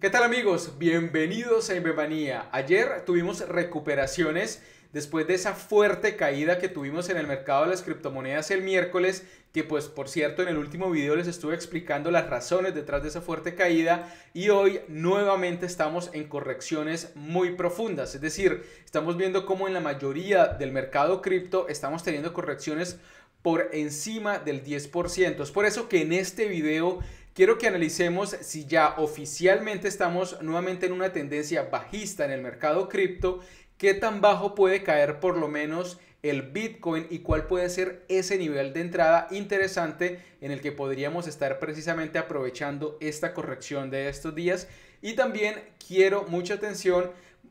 ¿Qué tal amigos? Bienvenidos a Invemanía. Ayer tuvimos recuperaciones después de esa fuerte caída que tuvimos en el mercado de las criptomonedas el miércoles, que pues por cierto en el último video les estuve explicando las razones detrás de esa fuerte caída y hoy nuevamente estamos en correcciones muy profundas, es decir, estamos viendo cómo en la mayoría del mercado cripto estamos teniendo correcciones por encima del 10%. Es por eso que en este video quiero que analicemos si ya oficialmente estamos nuevamente en una tendencia bajista en el mercado cripto, qué tan bajo puede caer por lo menos el Bitcoin y cuál puede ser ese nivel de entrada interesante en el que podríamos estar precisamente aprovechando esta corrección de estos días. Y también quiero mucha atención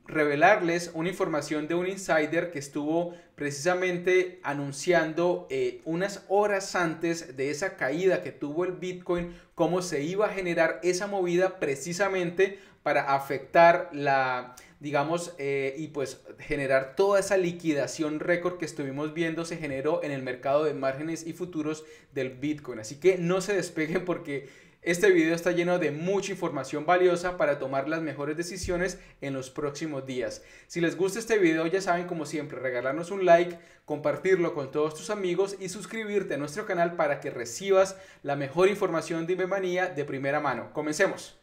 revelarles una información de un insider que estuvo precisamente anunciando eh, unas horas antes de esa caída que tuvo el Bitcoin, cómo se iba a generar esa movida precisamente para afectar la, digamos, eh, y pues generar toda esa liquidación récord que estuvimos viendo se generó en el mercado de márgenes y futuros del Bitcoin. Así que no se despeguen porque este video está lleno de mucha información valiosa para tomar las mejores decisiones en los próximos días. Si les gusta este video ya saben como siempre regalarnos un like, compartirlo con todos tus amigos y suscribirte a nuestro canal para que recibas la mejor información de Ibemanía de primera mano. Comencemos.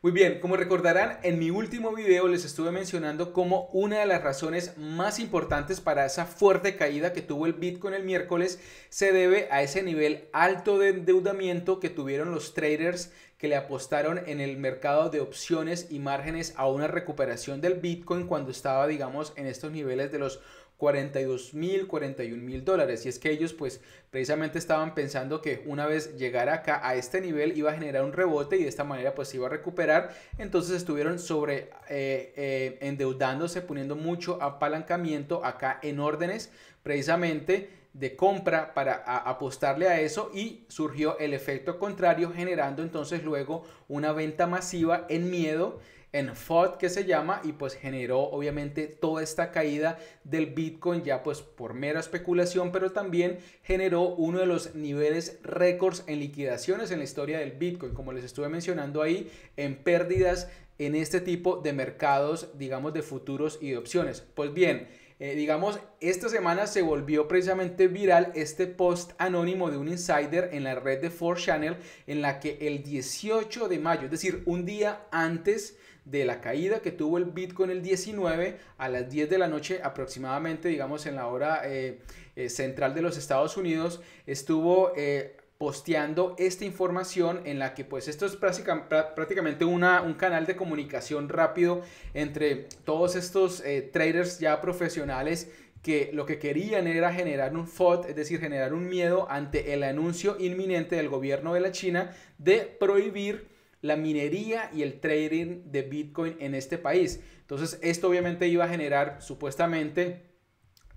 Muy bien, como recordarán, en mi último video les estuve mencionando como una de las razones más importantes para esa fuerte caída que tuvo el Bitcoin el miércoles se debe a ese nivel alto de endeudamiento que tuvieron los traders que le apostaron en el mercado de opciones y márgenes a una recuperación del Bitcoin cuando estaba, digamos, en estos niveles de los 42 mil, 41 mil dólares. Y es que ellos pues precisamente estaban pensando que una vez llegara acá a este nivel iba a generar un rebote y de esta manera pues iba a recuperar. Entonces estuvieron sobre eh, eh, endeudándose, poniendo mucho apalancamiento acá en órdenes precisamente de compra para apostarle a eso y surgió el efecto contrario generando entonces luego una venta masiva en miedo en FOD, que se llama y pues generó obviamente toda esta caída del Bitcoin ya pues por mera especulación, pero también generó uno de los niveles récords en liquidaciones en la historia del Bitcoin, como les estuve mencionando ahí, en pérdidas en este tipo de mercados, digamos, de futuros y de opciones. Pues bien, eh, digamos, esta semana se volvió precisamente viral este post anónimo de un insider en la red de 4channel en la que el 18 de mayo, es decir, un día antes de la caída que tuvo el Bitcoin el 19 a las 10 de la noche aproximadamente, digamos en la hora eh, eh, central de los Estados Unidos, estuvo... Eh, posteando esta información en la que pues esto es prácticamente una, un canal de comunicación rápido entre todos estos traders ya profesionales que lo que querían era generar un FOD, es decir, generar un miedo ante el anuncio inminente del gobierno de la China de prohibir la minería y el trading de Bitcoin en este país. Entonces, esto obviamente iba a generar supuestamente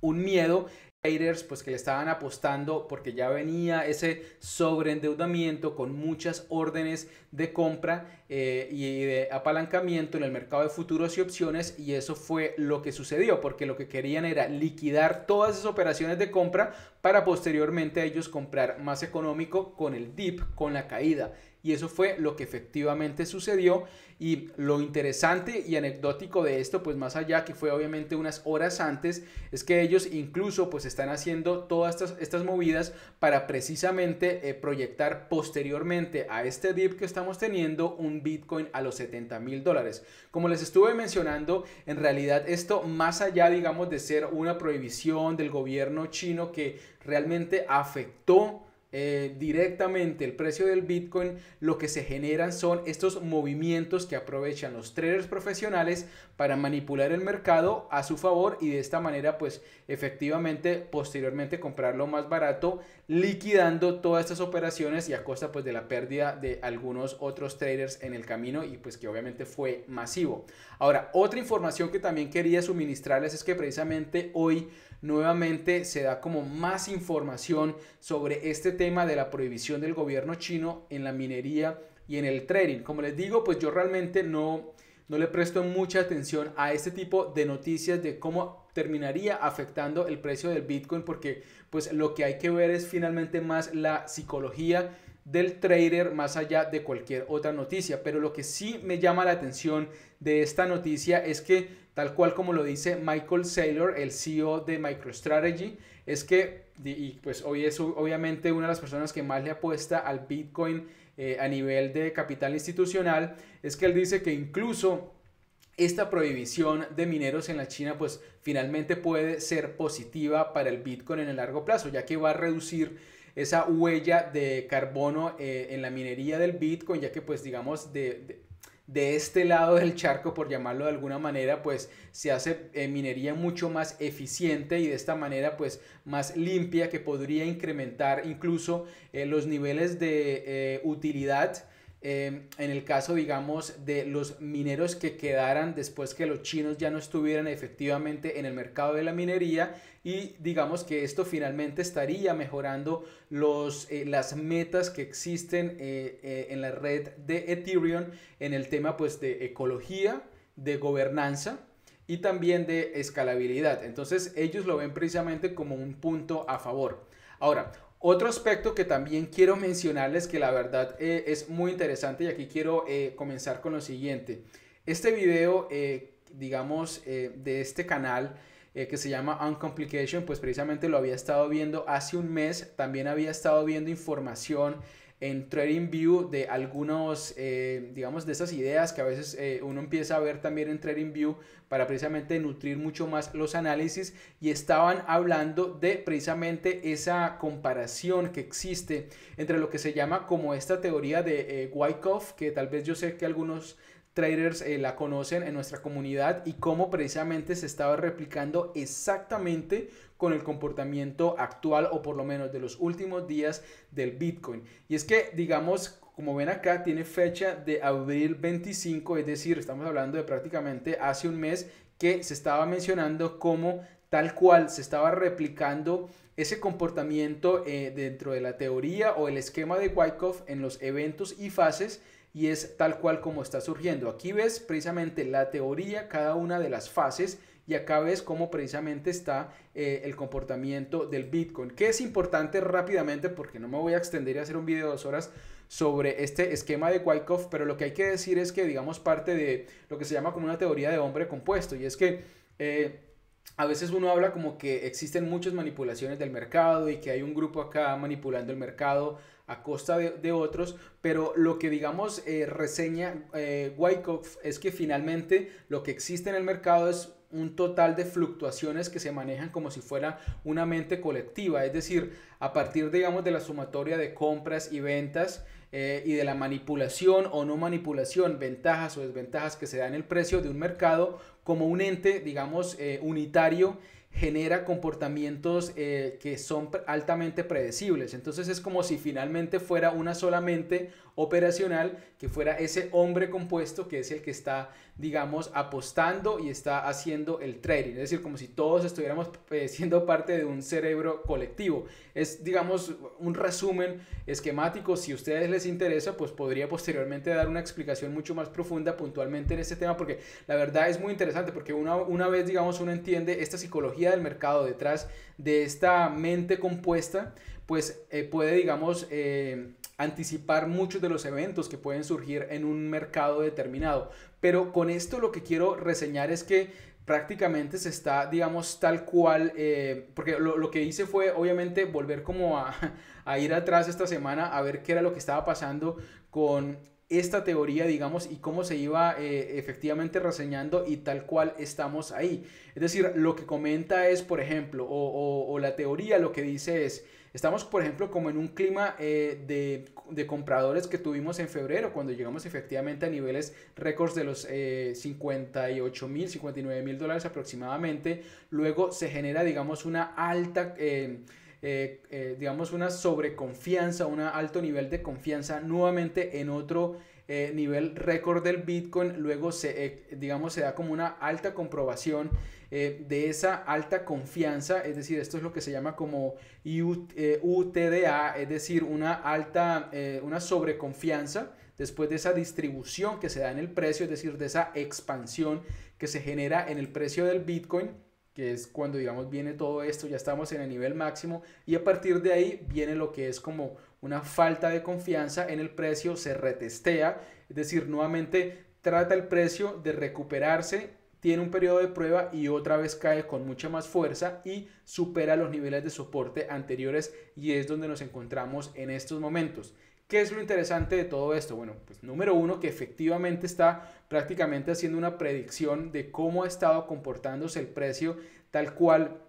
un miedo traders pues que le estaban apostando porque ya venía ese sobreendeudamiento con muchas órdenes de compra eh, y de apalancamiento en el mercado de futuros y opciones y eso fue lo que sucedió porque lo que querían era liquidar todas esas operaciones de compra para posteriormente ellos comprar más económico con el dip, con la caída. Y eso fue lo que efectivamente sucedió. Y lo interesante y anecdótico de esto, pues más allá que fue obviamente unas horas antes, es que ellos incluso pues están haciendo todas estas, estas movidas para precisamente eh, proyectar posteriormente a este dip que estamos teniendo un Bitcoin a los 70 mil dólares. Como les estuve mencionando, en realidad esto más allá digamos de ser una prohibición del gobierno chino que realmente afectó eh, directamente el precio del Bitcoin, lo que se generan son estos movimientos que aprovechan los traders profesionales para manipular el mercado a su favor y de esta manera pues efectivamente posteriormente comprarlo más barato, liquidando todas estas operaciones y a costa pues de la pérdida de algunos otros traders en el camino y pues que obviamente fue masivo. Ahora, otra información que también quería suministrarles es que precisamente hoy nuevamente se da como más información sobre este tema de la prohibición del gobierno chino en la minería y en el trading. Como les digo, pues yo realmente no, no le presto mucha atención a este tipo de noticias de cómo terminaría afectando el precio del Bitcoin porque pues lo que hay que ver es finalmente más la psicología del trader más allá de cualquier otra noticia. Pero lo que sí me llama la atención de esta noticia es que tal cual como lo dice Michael Saylor, el CEO de MicroStrategy, es que, y pues hoy es obviamente una de las personas que más le apuesta al Bitcoin eh, a nivel de capital institucional, es que él dice que incluso esta prohibición de mineros en la China pues finalmente puede ser positiva para el Bitcoin en el largo plazo, ya que va a reducir esa huella de carbono eh, en la minería del Bitcoin, ya que pues digamos de de este lado del charco, por llamarlo de alguna manera, pues se hace eh, minería mucho más eficiente y de esta manera pues más limpia que podría incrementar incluso eh, los niveles de eh, utilidad Em, en el caso, digamos, de los mineros que quedaran después que los chinos ya no estuvieran efectivamente en el mercado de la minería y digamos que esto finalmente estaría mejorando los, eh, las metas que existen eh, eh, en la red de Ethereum en el tema pues de ecología, de gobernanza y también de escalabilidad. Entonces ellos lo ven precisamente como un punto a favor. Ahora, otro aspecto que también quiero mencionarles que la verdad eh, es muy interesante y aquí quiero eh, comenzar con lo siguiente. Este video, eh, digamos, de este canal que se llama Uncomplication, pues precisamente lo había estado viendo hace un mes, también había estado viendo información en Trading View de algunos, eh, digamos, de esas ideas que a veces eh, uno empieza a ver también en Trading View para precisamente nutrir mucho más los análisis y estaban hablando de precisamente esa comparación que existe entre lo que se llama como esta teoría de eh, Wyckoff, que tal vez yo sé que algunos traders eh, la conocen en nuestra comunidad y cómo precisamente se estaba replicando exactamente con el comportamiento actual o por lo menos de los últimos días del Bitcoin. Y es que, digamos, como ven acá, tiene fecha de abril 25, es decir, estamos hablando de prácticamente hace un mes que se estaba mencionando cómo tal cual se estaba replicando ese comportamiento eh, dentro de la teoría o el esquema de Wyckoff en los eventos y fases y es tal cual como está surgiendo. Aquí ves precisamente la teoría, cada una de las fases y acá ves cómo precisamente está eh, el comportamiento del Bitcoin, que es importante rápidamente porque no me voy a extender y hacer un video de dos horas sobre este esquema de Wyckoff, pero lo que hay que decir es que digamos parte de lo que se llama como una teoría de hombre compuesto y es que... Eh, a veces uno habla como que existen muchas manipulaciones del mercado y que hay un grupo acá manipulando el mercado, a costa de, otros, pero lo que digamos eh, reseña eh, Wyckoff es que finalmente lo que existe en el mercado es un total de fluctuaciones que se manejan como si fuera una mente colectiva, es decir, a partir, digamos, de la sumatoria de compras y ventas eh, y de la manipulación o no manipulación, ventajas o desventajas que se dan en el precio de un mercado como un ente, digamos, unitario genera comportamientos eh, que son altamente predecibles. Entonces es como si finalmente fuera una solamente operacional, que fuera ese hombre compuesto que es el que está, digamos, apostando y está haciendo el trading. Es decir, como si todos estuviéramos eh, siendo parte de un cerebro colectivo. Es, digamos, un resumen esquemático. Si a ustedes les interesa, pues podría posteriormente dar una explicación mucho más profunda puntualmente en este tema, porque la verdad es muy interesante, porque una, una vez, digamos, uno entiende esta psicología, del mercado, detrás de esta mente compuesta, pues eh, puede, digamos, eh, anticipar muchos de los eventos que pueden surgir en un mercado determinado. Pero con esto lo que quiero reseñar es que prácticamente se está, digamos, tal cual, eh, porque lo, que hice fue obviamente volver como a, ir atrás esta semana a ver qué era lo que estaba pasando con esta teoría, digamos, y cómo se iba eh, efectivamente reseñando y tal cual estamos ahí. Es decir, lo que comenta es, por ejemplo, o, la teoría lo que dice es, estamos, por ejemplo, como en un clima eh, de, compradores que tuvimos en febrero, cuando llegamos efectivamente a niveles récords de los 58 eh, mil, 59 mil dólares aproximadamente. Luego se genera, digamos, una alta... Eh, eh, digamos, una sobreconfianza, un alto nivel de confianza nuevamente en otro eh, nivel récord del Bitcoin, luego se, digamos, se da como una alta comprobación de esa alta confianza, es decir, esto es lo que se llama como UTDA, es decir, una alta, una sobreconfianza después de esa distribución que se da en el precio, es decir, de esa expansión que se genera en el precio del Bitcoin que es cuando digamos viene todo esto, ya estamos en el nivel máximo y a partir de ahí viene lo que es como una falta de confianza en el precio, se retestea, es decir, nuevamente trata el precio de recuperarse, tiene un periodo de prueba y otra vez cae con mucha más fuerza y supera los niveles de soporte anteriores y es donde nos encontramos en estos momentos. ¿Qué es lo interesante de todo esto? Bueno, pues número uno, que efectivamente está prácticamente haciendo una predicción de cómo ha estado comportándose el precio tal cual,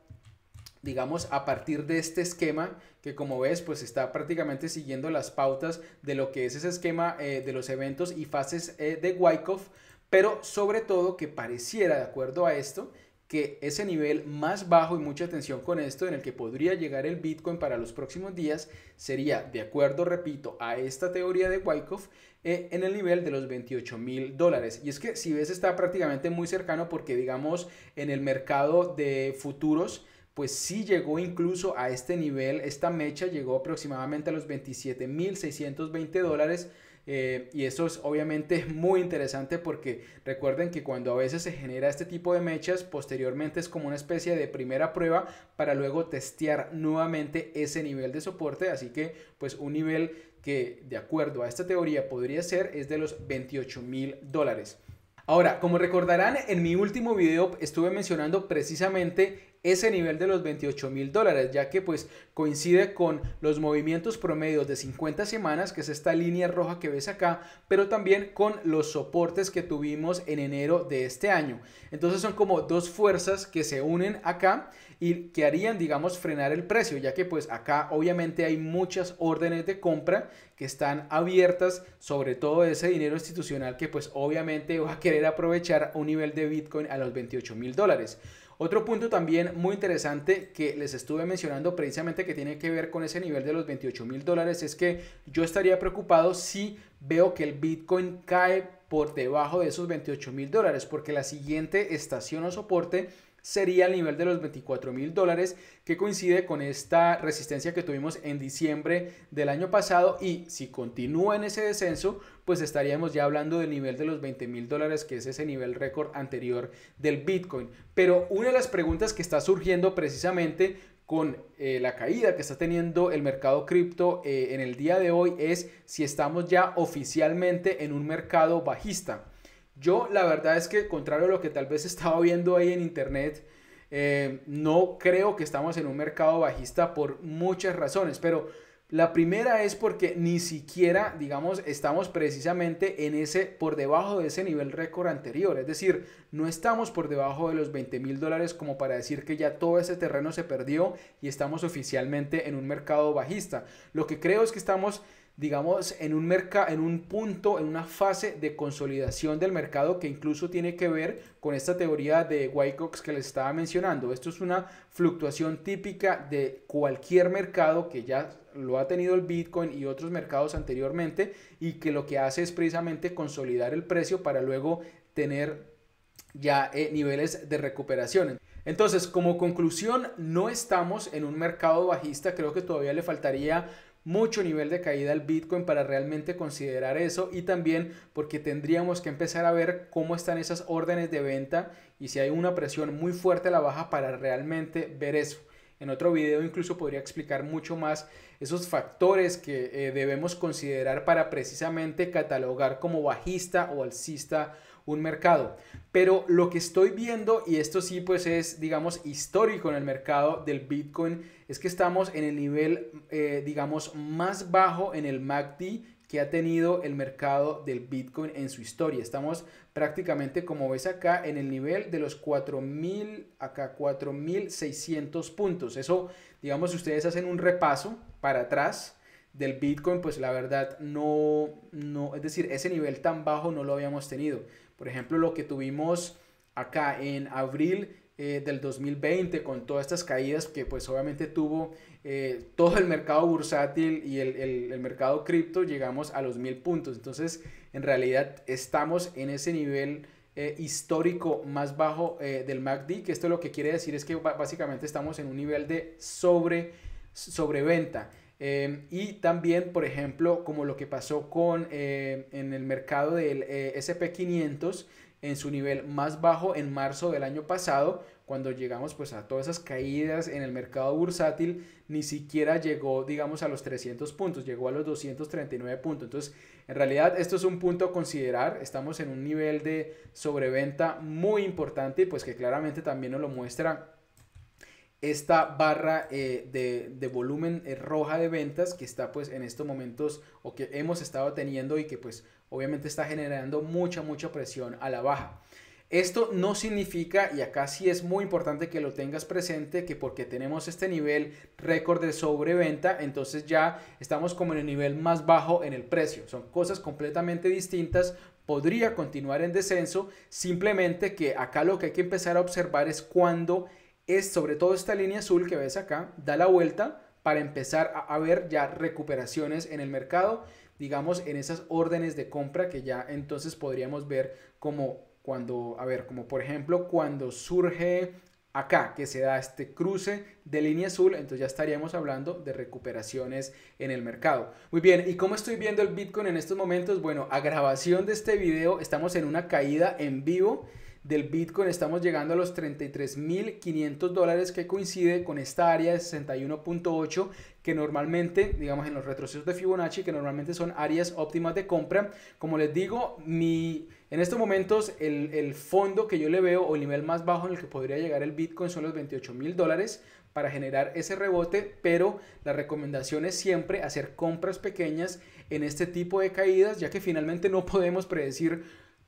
digamos, a partir de este esquema que como ves, pues está prácticamente siguiendo las pautas de lo que es ese esquema eh, de los eventos y fases eh, de Wyckoff, pero sobre todo que pareciera, de acuerdo a esto, que ese nivel más bajo y mucha atención con esto en el que podría llegar el Bitcoin para los próximos días sería, de acuerdo, repito, a esta teoría de Wyckoff, eh, en el nivel de los 28 mil dólares. Y es que si ves está prácticamente muy cercano porque digamos en el mercado de futuros, pues si llegó incluso a este nivel, esta mecha llegó aproximadamente a los 27 mil 620 dólares eh, y eso es, obviamente muy interesante porque recuerden que cuando a veces se genera este tipo de mechas, posteriormente es como una especie de primera prueba para luego testear nuevamente ese nivel de soporte. Así que pues un nivel que de acuerdo a esta teoría podría ser es de los 28 mil dólares. Ahora, como recordarán, en mi último video estuve mencionando precisamente ese nivel de los 28 mil dólares, ya que pues coincide con los movimientos promedios de 50 semanas, que es esta línea roja que ves acá, pero también con los soportes que tuvimos en enero de este año. Entonces son como dos fuerzas que se unen acá y que harían, digamos, frenar el precio, ya que pues acá obviamente hay muchas órdenes de compra que están abiertas sobre todo ese dinero institucional que pues obviamente va a querer aprovechar un nivel de Bitcoin a los 28 mil dólares. Otro punto también muy interesante que les estuve mencionando precisamente que tiene que ver con ese nivel de los 28 mil dólares es que yo estaría preocupado si veo que el Bitcoin cae por debajo de esos 28 mil dólares porque la siguiente estación o soporte sería el nivel de los 24 mil dólares que coincide con esta resistencia que tuvimos en diciembre del año pasado y si continúa en ese descenso pues estaríamos ya hablando del nivel de los 20 mil dólares que es ese nivel récord anterior del Bitcoin pero una de las preguntas que está surgiendo precisamente con eh, la caída que está teniendo el mercado cripto eh, en el día de hoy es si estamos ya oficialmente en un mercado bajista yo la verdad es que, contrario a lo que tal vez estaba viendo ahí en internet, eh, no creo que estamos en un mercado bajista por muchas razones, pero la primera es porque ni siquiera, digamos, estamos precisamente en ese, por debajo de ese nivel récord anterior. Es decir, no estamos por debajo de los 20 mil dólares como para decir que ya todo ese terreno se perdió y estamos oficialmente en un mercado bajista. Lo que creo es que estamos digamos, en un, mercado en un punto, en una fase de consolidación del mercado que incluso tiene que ver con esta teoría de Wyckox que les estaba mencionando. Esto es una fluctuación típica de cualquier mercado que ya lo ha tenido el Bitcoin y otros mercados anteriormente y que lo que hace es precisamente consolidar el precio para luego tener ya eh, niveles de recuperación. Entonces, como conclusión, no estamos en un mercado bajista, creo que todavía le faltaría mucho nivel de caída al Bitcoin para realmente considerar eso y también porque tendríamos que empezar a ver cómo están esas órdenes de venta y si hay una presión muy fuerte a la baja para realmente ver eso. En otro video incluso podría explicar mucho más esos factores que eh, debemos considerar para precisamente catalogar como bajista o alcista un mercado. Pero lo que estoy viendo, y esto sí pues es, digamos, histórico en el mercado del Bitcoin, es que estamos en el nivel, eh, digamos, más bajo en el MACD que ha tenido el mercado del Bitcoin en su historia. Estamos prácticamente, como ves acá, en el nivel de los 4.000, acá 4.600 puntos. Eso, digamos, si ustedes hacen un repaso para atrás, del Bitcoin, pues la verdad no, no, es decir, ese nivel tan bajo no lo habíamos tenido. Por ejemplo, lo que tuvimos acá en abril eh, del 2020 con todas estas caídas que pues obviamente tuvo eh, todo el mercado bursátil y el, mercado cripto, llegamos a los mil puntos. Entonces, en realidad estamos en ese nivel eh, histórico más bajo del MACD, que esto lo que quiere decir es que básicamente estamos en un nivel de sobre sobreventa. Em, y también, por ejemplo, como lo que pasó con, eh, en el mercado del eh, SP500 en su nivel más bajo en marzo del año pasado, cuando llegamos pues a todas esas caídas en el mercado bursátil, ni siquiera llegó, digamos, a los 300 puntos, llegó a los 239 puntos. Entonces, en realidad esto es un punto a considerar, estamos en un nivel de sobreventa muy importante y pues que claramente también nos lo muestra esta barra eh, de, volumen eh, roja de ventas que está pues en estos momentos o que hemos estado teniendo y que pues obviamente está generando mucha mucha presión a la baja. Esto no significa, y acá sí es muy importante que lo tengas presente, que porque tenemos este nivel récord de sobreventa, entonces ya estamos como en el nivel más bajo en el precio. Son cosas completamente distintas, podría continuar en descenso, simplemente que acá lo que hay que empezar a observar es cuando es sobre todo esta línea azul que ves acá, da la vuelta para empezar a, ver ya recuperaciones en el mercado, digamos en esas órdenes de compra que ya entonces podríamos ver como cuando, a ver, como por ejemplo cuando surge acá, que se da este cruce de línea azul, entonces ya estaríamos hablando de recuperaciones en el mercado. Muy bien, ¿y cómo estoy viendo el Bitcoin en estos momentos? Bueno, a grabación de este video estamos en una caída en vivo del Bitcoin estamos llegando a los 33.500 dólares que coincide con esta área de 61.8 que normalmente, digamos en los retrocesos de Fibonacci, que normalmente son áreas óptimas de compra. Como les digo, mi, en estos momentos el, el fondo que yo le veo o el nivel más bajo en el que podría llegar el Bitcoin son los 28.000 dólares para generar ese rebote, pero la recomendación es siempre hacer compras pequeñas en este tipo de caídas, ya que finalmente no podemos predecir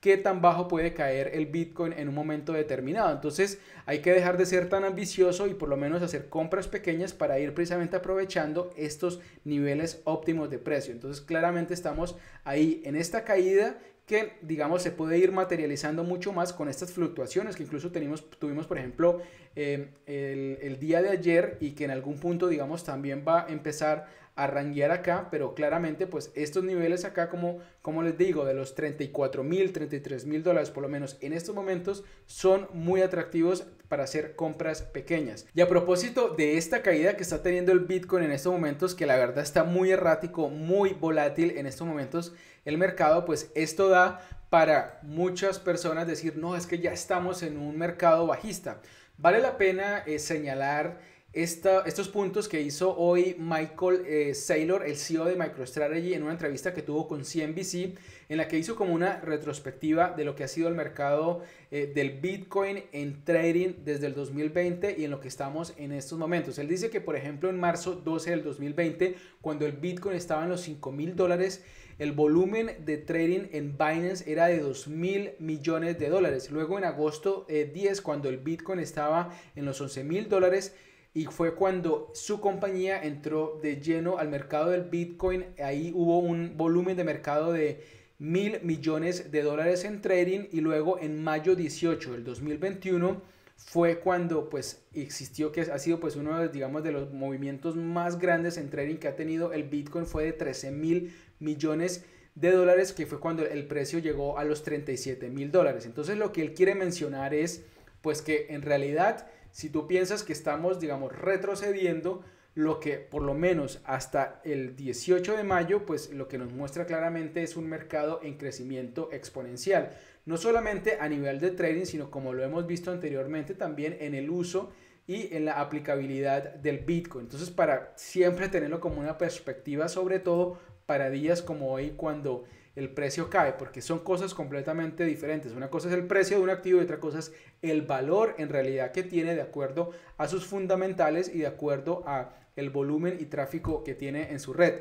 qué tan bajo puede caer el Bitcoin en un momento determinado. Entonces hay que dejar de ser tan ambicioso y por lo menos hacer compras pequeñas para ir precisamente aprovechando estos niveles óptimos de precio. Entonces claramente estamos ahí en esta caída que digamos se puede ir materializando mucho más con estas fluctuaciones que incluso tuvimos por ejemplo eh, el, el, día de ayer y que en algún punto digamos también va a empezar arranquear acá, pero claramente pues estos niveles acá como, como les digo, de los 34 mil, 33 mil dólares por lo menos en estos momentos son muy atractivos para hacer compras pequeñas. Y a propósito de esta caída que está teniendo el Bitcoin en estos momentos, que la verdad está muy errático, muy volátil en estos momentos, el mercado pues esto da para muchas personas decir, no, es que ya estamos en un mercado bajista. Vale la pena eh, señalar estos puntos que hizo hoy Michael eh, Saylor, el CEO de MicroStrategy, en una entrevista que tuvo con CNBC, en la que hizo como una retrospectiva de lo que ha sido el mercado eh, del Bitcoin en trading desde el 2020 y en lo que estamos en estos momentos. Él dice que, por ejemplo, en marzo 12 del 2020, cuando el Bitcoin estaba en los 5 mil dólares, el volumen de trading en Binance era de 2 mil millones de dólares. Luego, en agosto 10, eh, cuando el Bitcoin estaba en los 11 mil dólares, y fue cuando su compañía entró de lleno al mercado del Bitcoin. Ahí hubo un volumen de mercado de mil millones de dólares en trading y luego en mayo 18 del 2021 fue cuando pues existió que ha sido pues uno digamos de los movimientos más grandes en trading que ha tenido el Bitcoin fue de 13 mil millones de dólares que fue cuando el precio llegó a los 37 mil dólares entonces lo que él quiere mencionar es pues que en realidad si tú piensas que estamos, digamos, retrocediendo, lo que por lo menos hasta el 18 de mayo, pues lo que nos muestra claramente es un mercado en crecimiento exponencial, no solamente a nivel de trading, sino como lo hemos visto anteriormente, también en el uso y en la aplicabilidad del Bitcoin. Entonces, para siempre tenerlo como una perspectiva, sobre todo para días como hoy, cuando el precio cae, porque son cosas completamente diferentes. Una cosa es el precio de un activo y otra cosa es el valor en realidad que tiene de acuerdo a sus fundamentales y de acuerdo a el volumen y tráfico que tiene en su red.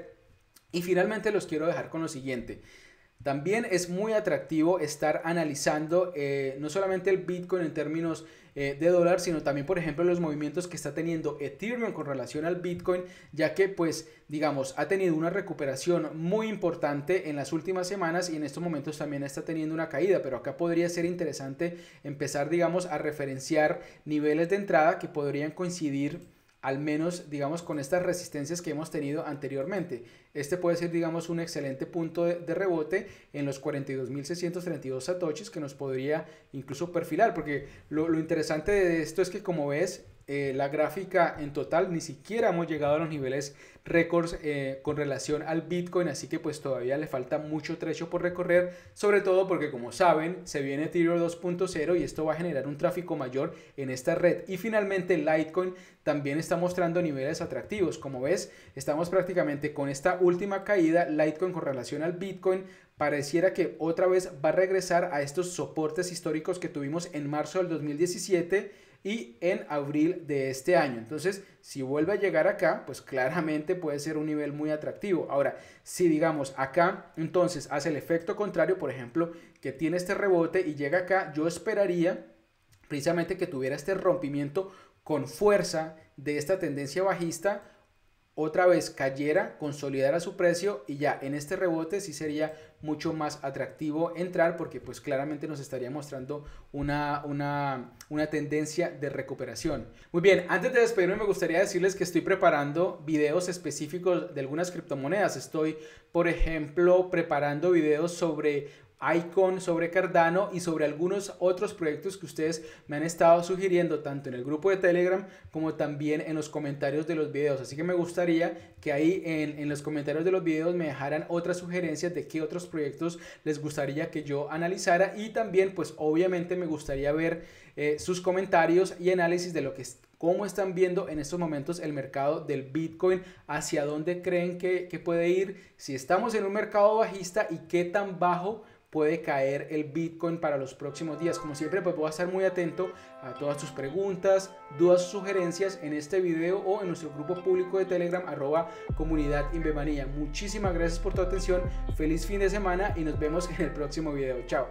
Y finalmente los quiero dejar con lo siguiente. También es muy atractivo estar analizando eh, no solamente el Bitcoin en términos eh, de dólar, sino también, por ejemplo, los movimientos que está teniendo Ethereum con relación al Bitcoin, ya que, pues, digamos, ha tenido una recuperación muy importante en las últimas semanas y en estos momentos también está teniendo una caída, pero acá podría ser interesante empezar, digamos, a referenciar niveles de entrada que podrían coincidir al menos digamos con estas resistencias que hemos tenido anteriormente. Este puede ser, digamos, un excelente punto de, rebote en los 42.632 satoshis que nos podría incluso perfilar, porque lo, interesante de esto es que como ves, eh, la gráfica en total ni siquiera hemos llegado a los niveles récords eh, con relación al Bitcoin, así que pues todavía le falta mucho trecho por recorrer, sobre todo porque como saben, se viene Ethereum 2.0 y esto va a generar un tráfico mayor en esta red. Y finalmente Litecoin también está mostrando niveles atractivos, como ves, estamos prácticamente con esta última caída Litecoin con relación al Bitcoin pareciera que otra vez va a regresar a estos soportes históricos que tuvimos en marzo del 2017 y en abril de este año. Entonces, si vuelve a llegar acá, pues claramente puede ser un nivel muy atractivo. Ahora, si digamos acá, entonces hace el efecto contrario, por ejemplo, que tiene este rebote y llega acá, yo esperaría precisamente que tuviera este rompimiento con fuerza de esta tendencia bajista otra vez cayera, consolidara su precio y ya en este rebote sí sería mucho más atractivo entrar porque pues claramente nos estaría mostrando una, una, tendencia de recuperación. Muy bien, antes de despedirme me gustaría decirles que estoy preparando videos específicos de algunas criptomonedas. Estoy, por ejemplo, preparando videos sobre Icon, sobre Cardano y sobre algunos otros proyectos que ustedes me han estado sugiriendo tanto en el grupo de Telegram como también en los comentarios de los videos. Así que me gustaría que ahí en, los comentarios de los videos me dejaran otras sugerencias de qué otros proyectos les gustaría que yo analizara y también pues obviamente me gustaría ver eh, sus comentarios y análisis de lo que cómo están viendo en estos momentos el mercado del Bitcoin, hacia dónde creen que, que puede ir, si estamos en un mercado bajista y qué tan bajo puede caer el Bitcoin para los próximos días. Como siempre, pues voy a estar muy atento a todas tus preguntas, dudas, sugerencias en este video o en nuestro grupo público de Telegram, arroba comunidad Muchísimas gracias por tu atención, feliz fin de semana y nos vemos en el próximo video. Chao.